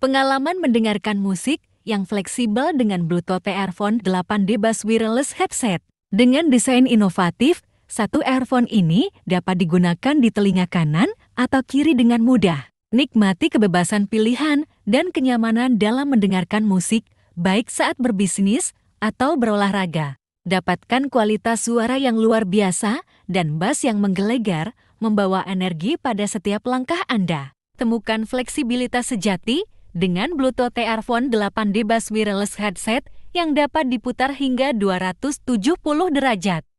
Pengalaman mendengarkan musik yang fleksibel dengan Bluetooth Airphone 8D Bass Wireless Headset. Dengan desain inovatif, satu earphone ini dapat digunakan di telinga kanan atau kiri dengan mudah. Nikmati kebebasan pilihan dan kenyamanan dalam mendengarkan musik, baik saat berbisnis atau berolahraga. Dapatkan kualitas suara yang luar biasa dan bass yang menggelegar, membawa energi pada setiap langkah Anda. Temukan fleksibilitas sejati dengan Bluetooth TR-Phone 8 Bass Wireless Headset yang dapat diputar hingga 270 derajat.